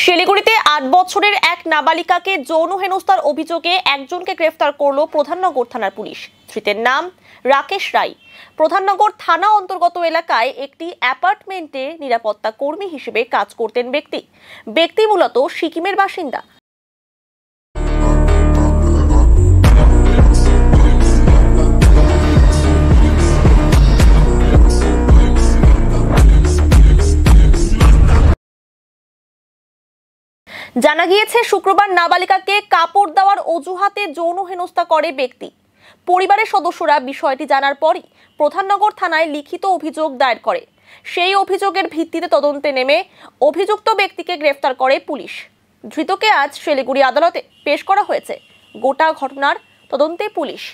শিলিগুড়িতে আট বছরের এক নাবালিকাকে যৌন হেনস্থার অভিযোগে একজনকে গ্রেফতার করল প্রধাননগর থানার পুলিশ ধৃতের নাম রাকেশ রায় প্রধাননগর থানা অন্তর্গত এলাকায় একটি অ্যাপার্টমেন্টে নিরাপত্তা কর্মী হিসেবে কাজ করতেন ব্যক্তি ব্যক্তি মূলত সিকিমের বাসিন্দা জানা গিয়েছে শুক্রবার নাবালিকাকে কাপড় দেওয়ার অজুহাতে যৌন হেনস্থা করে ব্যক্তি পরিবারের সদস্যরা বিষয়টি জানার পরই প্রধাননগর থানায় লিখিত অভিযোগ দায়ের করে সেই অভিযোগের ভিত্তিতে তদন্তে নেমে অভিযুক্ত ব্যক্তিকে গ্রেফতার করে পুলিশ ধৃতকে আজ শিলিগুড়ি আদালতে পেশ করা হয়েছে গোটা ঘটনার তদন্তে পুলিশ